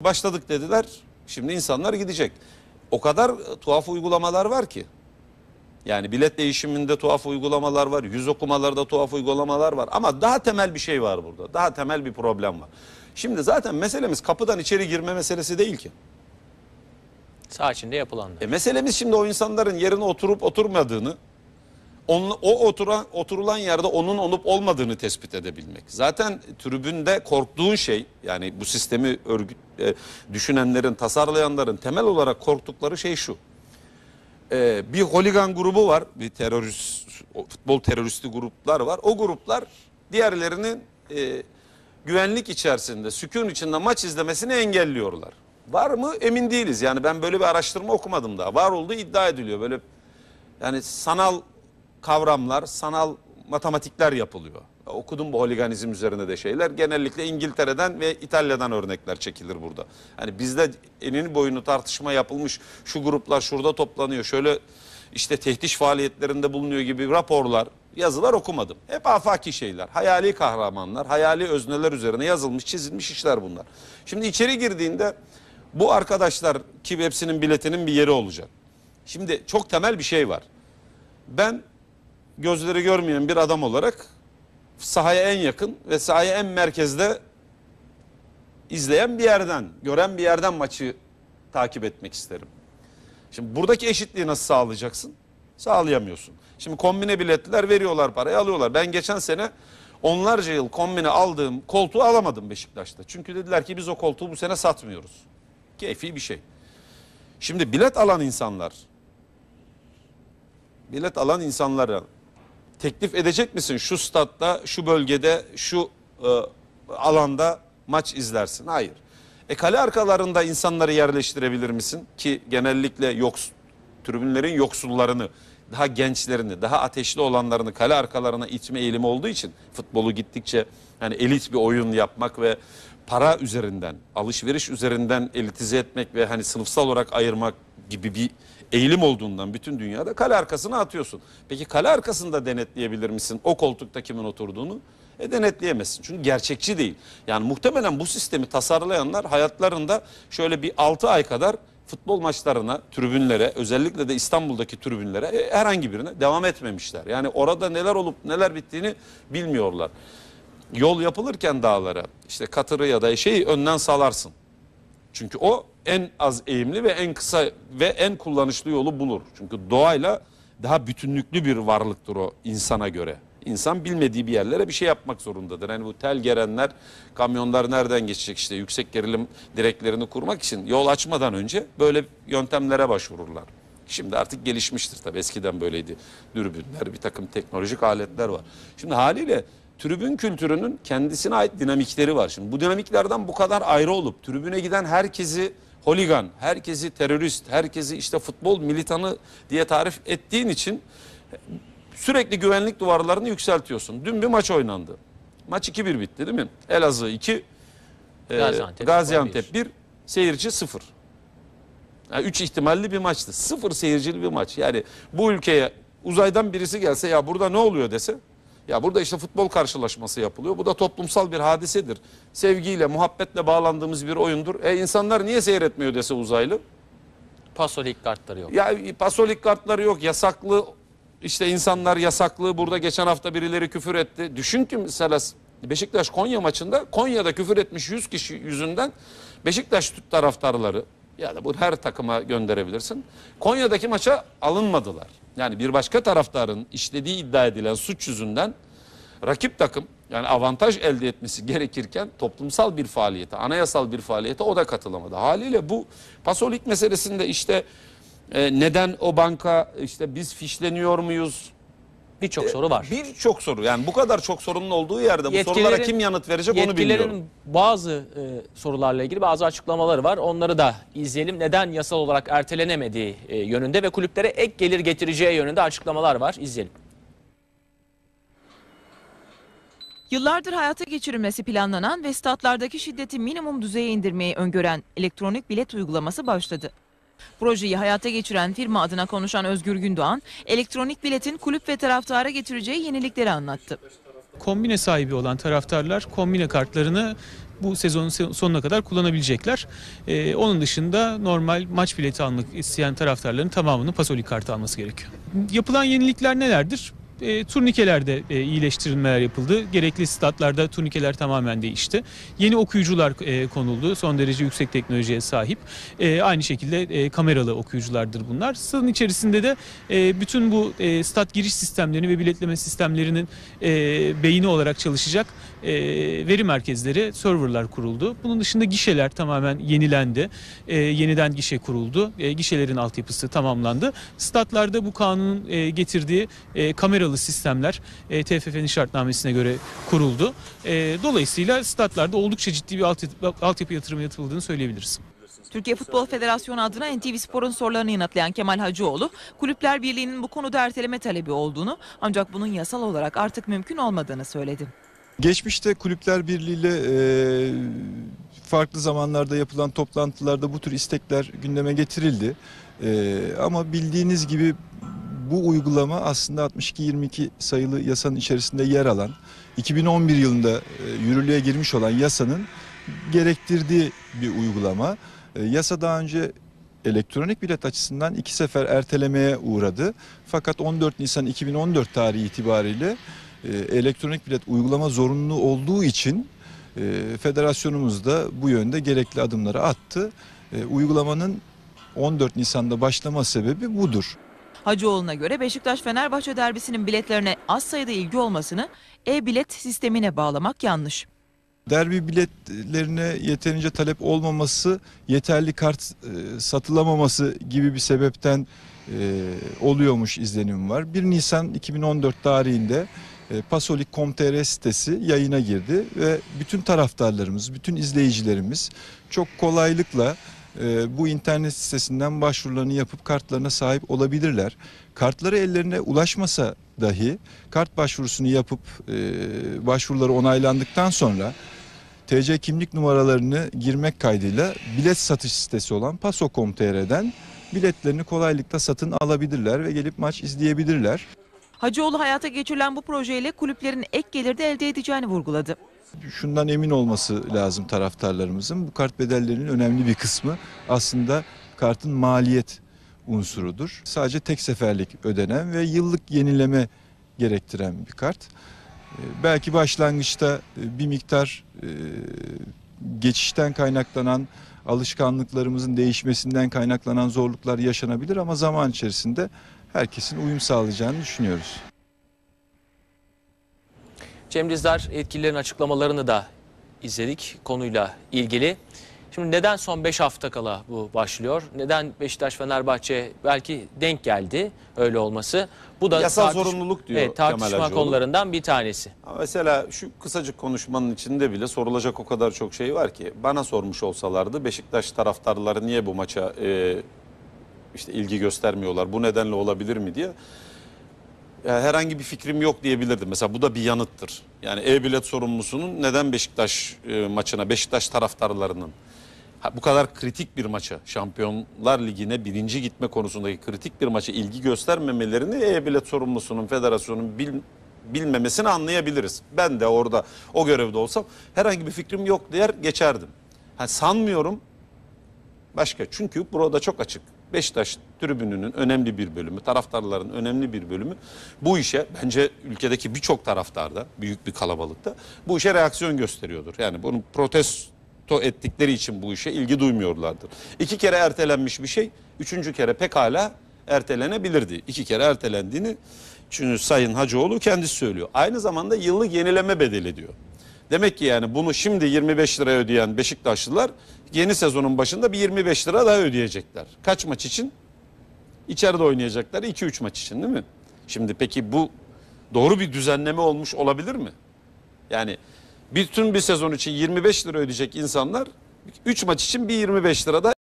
Başladık dediler. Şimdi insanlar gidecek. O kadar tuhaf uygulamalar var ki. Yani bilet değişiminde tuhaf uygulamalar var, yüz okumalarda tuhaf uygulamalar var. Ama daha temel bir şey var burada. Daha temel bir problem var. Şimdi zaten meselemiz kapıdan içeri girme meselesi değil ki. Sağ içinde yapılanlar. E meselemiz şimdi o insanların yerine oturup oturmadığını on, o otura, oturulan yerde onun olup olmadığını tespit edebilmek. Zaten tribünde korktuğun şey yani bu sistemi örgüt, e, düşünenlerin, tasarlayanların temel olarak korktukları şey şu. E, bir holigan grubu var, bir terörist, futbol teröristi gruplar var. O gruplar diğerlerinin e, güvenlik içerisinde, sükun içinde maç izlemesini engelliyorlar. Var mı emin değiliz. Yani ben böyle bir araştırma okumadım daha. Var olduğu iddia ediliyor. Böyle yani sanal kavramlar, sanal matematikler yapılıyor. Okudum bu holiganizm üzerine de şeyler. Genellikle İngiltere'den ve İtalya'dan örnekler çekilir burada. Hani bizde enini boyunu tartışma yapılmış. Şu gruplar şurada toplanıyor. Şöyle işte tehdit faaliyetlerinde bulunuyor gibi raporlar, yazılar okumadım. Hep afaki şeyler, hayali kahramanlar, hayali özneler üzerine yazılmış, çizilmiş işler bunlar. Şimdi içeri girdiğinde bu arkadaşlar ki hepsinin biletinin bir yeri olacak. Şimdi çok temel bir şey var. Ben gözleri görmeyen bir adam olarak sahaya en yakın ve sahaya en merkezde izleyen bir yerden, gören bir yerden maçı takip etmek isterim. Şimdi buradaki eşitliği nasıl sağlayacaksın? Sağlayamıyorsun. Şimdi kombine biletler veriyorlar parayı alıyorlar. Ben geçen sene onlarca yıl kombine aldığım koltuğu alamadım Beşiktaş'ta. Çünkü dediler ki biz o koltuğu bu sene satmıyoruz. Keyfi bir şey. Şimdi bilet alan insanlar, bilet alan insanlara teklif edecek misin? Şu statta, şu bölgede, şu e, alanda maç izlersin. Hayır. E kale arkalarında insanları yerleştirebilir misin? Ki genellikle yoksul, tribünlerin yoksullarını, daha gençlerini, daha ateşli olanlarını kale arkalarına itme eğilimi olduğu için futbolu gittikçe yani elit bir oyun yapmak ve para üzerinden, alışveriş üzerinden elitize etmek ve hani sınıfsal olarak ayırmak gibi bir eğilim olduğundan bütün dünyada kale arkasına atıyorsun. Peki kale arkasında denetleyebilir misin o koltukta kimin oturduğunu? E denetleyemezsin çünkü gerçekçi değil. Yani muhtemelen bu sistemi tasarlayanlar hayatlarında şöyle bir 6 ay kadar futbol maçlarına, tribünlere, özellikle de İstanbul'daki tribünlere e, herhangi birine devam etmemişler. Yani orada neler olup neler bittiğini bilmiyorlar yol yapılırken dağlara işte katırı ya da şeyi önden salarsın. Çünkü o en az eğimli ve en kısa ve en kullanışlı yolu bulur. Çünkü doğayla daha bütünlüklü bir varlıktır o insana göre. İnsan bilmediği bir yerlere bir şey yapmak zorundadır. hani bu tel gerenler, kamyonlar nereden geçecek işte yüksek gerilim direklerini kurmak için yol açmadan önce böyle yöntemlere başvururlar. Şimdi artık gelişmiştir tabii eskiden böyleydi. Dürbünler, bir takım teknolojik aletler var. Şimdi haliyle tribün kültürünün kendisine ait dinamikleri var. Şimdi bu dinamiklerden bu kadar ayrı olup tribüne giden herkesi holigan, herkesi terörist, herkesi işte futbol militanı diye tarif ettiğin için sürekli güvenlik duvarlarını yükseltiyorsun. Dün bir maç oynandı. Maç 2-1 bitti değil mi? Elazığ 2, e, Gaziantep, Gaziantep 1, seyirci 0. Yani üç ihtimalli bir maçtı. Sıfır seyircili bir maç. Yani bu ülkeye uzaydan birisi gelse ya burada ne oluyor dese ya burada işte futbol karşılaşması yapılıyor. Bu da toplumsal bir hadisedir. Sevgiyle, muhabbetle bağlandığımız bir oyundur. E insanlar niye seyretmiyor dese uzaylı? Pasolik kartları yok. Ya pasolik kartları yok. Yasaklı işte insanlar yasaklı. Burada geçen hafta birileri küfür etti. Düşün ki mesela Beşiktaş Konya maçında Konya'da küfür etmiş 100 kişi yüzünden Beşiktaş taraftarları ya da bu her takıma gönderebilirsin. Konya'daki maça alınmadılar yani bir başka taraftarın işlediği iddia edilen suç yüzünden rakip takım yani avantaj elde etmesi gerekirken toplumsal bir faaliyete, anayasal bir faaliyete o da katılamadı. Haliyle bu pasolik meselesinde işte e, neden o banka işte biz fişleniyor muyuz? Birçok soru e, var. Birçok soru yani bu kadar çok sorunun olduğu yerde bu sorulara kim yanıt verecek onu bilmiyorum. Yetkililerin bazı e, sorularla ilgili bazı açıklamaları var. Onları da izleyelim. Neden yasal olarak ertelenemediği e, yönünde ve kulüplere ek gelir getireceği yönünde açıklamalar var. İzleyelim. Yıllardır hayata geçirilmesi planlanan ve statlardaki şiddeti minimum düzeye indirmeyi öngören elektronik bilet uygulaması başladı. Projeyi hayata geçiren firma adına konuşan Özgür Gündoğan, elektronik biletin kulüp ve taraftara getireceği yenilikleri anlattı. Kombine sahibi olan taraftarlar kombine kartlarını bu sezonun sonuna kadar kullanabilecekler. Ee, onun dışında normal maç bileti almak isteyen taraftarların tamamını pasolik kartı alması gerekiyor. Yapılan yenilikler nelerdir? e, turnikelerde e, iyileştirilmeler yapıldı. Gerekli statlarda turnikeler tamamen değişti. Yeni okuyucular e, konuldu. Son derece yüksek teknolojiye sahip. E, aynı şekilde e, kameralı okuyuculardır bunlar. Stadın içerisinde de e, bütün bu e, stat giriş sistemlerini ve biletleme sistemlerinin e, beyni olarak çalışacak e, veri merkezleri, serverlar kuruldu. Bunun dışında gişeler tamamen yenilendi. E, yeniden gişe kuruldu. E, gişelerin altyapısı tamamlandı. Statlarda bu kanunun e, getirdiği e, kameralı numaralı sistemler e, TFF'nin şartnamesine göre kuruldu. E, dolayısıyla statlarda oldukça ciddi bir altyapı, altyapı yatırımı yapıldığını söyleyebiliriz. Türkiye Futbol Federasyonu adına NTV Spor'un sorularını yanıtlayan Kemal Hacıoğlu, Kulüpler Birliği'nin bu konuda erteleme talebi olduğunu ancak bunun yasal olarak artık mümkün olmadığını söyledi. Geçmişte Kulüpler Birliği ile e, farklı zamanlarda yapılan toplantılarda bu tür istekler gündeme getirildi. E, ama bildiğiniz gibi bu uygulama aslında 62 sayılı yasanın içerisinde yer alan 2011 yılında e, yürürlüğe girmiş olan yasanın gerektirdiği bir uygulama. E, yasa daha önce elektronik bilet açısından iki sefer ertelemeye uğradı. Fakat 14 Nisan 2014 tarihi itibariyle e, elektronik bilet uygulama zorunlu olduğu için federasyonumuz da bu yönde gerekli adımları attı. Uygulamanın 14 Nisan'da başlama sebebi budur. Hacıoğlu'na göre Beşiktaş-Fenerbahçe derbisinin biletlerine az sayıda ilgi olmasını e-bilet sistemine bağlamak yanlış. Derbi biletlerine yeterince talep olmaması, yeterli kart e, satılamaması gibi bir sebepten e, oluyormuş izlenim var. 1 Nisan 2014 tarihinde e, pasolik.com.tr sitesi yayına girdi ve bütün taraftarlarımız, bütün izleyicilerimiz çok kolaylıkla ee, bu internet sitesinden başvurularını yapıp kartlarına sahip olabilirler. Kartları ellerine ulaşmasa dahi kart başvurusunu yapıp e, başvuruları onaylandıktan sonra TC kimlik numaralarını girmek kaydıyla bilet satış sitesi olan Paso.com.tr'den biletlerini kolaylıkla satın alabilirler ve gelip maç izleyebilirler. Hacıoğlu hayata geçirilen bu projeyle kulüplerin ek gelir de elde edeceğini vurguladı. Şundan emin olması lazım taraftarlarımızın. Bu kart bedellerinin önemli bir kısmı aslında kartın maliyet unsurudur. Sadece tek seferlik ödenen ve yıllık yenileme gerektiren bir kart. Ee, belki başlangıçta e, bir miktar e, geçişten kaynaklanan alışkanlıklarımızın değişmesinden kaynaklanan zorluklar yaşanabilir ama zaman içerisinde herkesin uyum sağlayacağını düşünüyoruz. Cem Dizdar yetkililerin açıklamalarını da izledik konuyla ilgili. Şimdi neden son 5 hafta kala bu başlıyor? Neden Beşiktaş Fenerbahçe belki denk geldi öyle olması? Bu da yasal tartış... zorunluluk diyor evet, tartışma konularından bir tanesi. Mesela şu kısacık konuşmanın içinde bile sorulacak o kadar çok şey var ki bana sormuş olsalardı Beşiktaş taraftarları niye bu maça e, işte ilgi göstermiyorlar? Bu nedenle olabilir mi diye yani herhangi bir fikrim yok diyebilirdim. Mesela bu da bir yanıttır. Yani e-bilet sorumlusunun neden Beşiktaş e, maçına, Beşiktaş taraftarlarının ha, bu kadar kritik bir maça, Şampiyonlar Ligi'ne birinci gitme konusundaki kritik bir maça ilgi göstermemelerini e-bilet sorumlusunun, federasyonun bil, bilmemesini anlayabiliriz. Ben de orada o görevde olsam herhangi bir fikrim yok diyer geçerdim. Ha, sanmıyorum başka çünkü burada çok açık. Beşiktaş tribününün önemli bir bölümü, taraftarların önemli bir bölümü bu işe bence ülkedeki birçok taraftarda, büyük bir kalabalıkta bu işe reaksiyon gösteriyordur. Yani bunu protesto ettikleri için bu işe ilgi duymuyorlardır. İki kere ertelenmiş bir şey, üçüncü kere pekala ertelenebilirdi. İki kere ertelendiğini çünkü Sayın Hacıoğlu kendisi söylüyor. Aynı zamanda yıllık yenileme bedeli diyor. Demek ki yani bunu şimdi 25 lira ödeyen Beşiktaşlılar yeni sezonun başında bir 25 lira daha ödeyecekler. Kaç maç için? İçeride oynayacaklar 2-3 maç için değil mi? Şimdi peki bu doğru bir düzenleme olmuş olabilir mi? Yani bütün bir sezon için 25 lira ödeyecek insanlar 3 maç için bir 25 lira daha.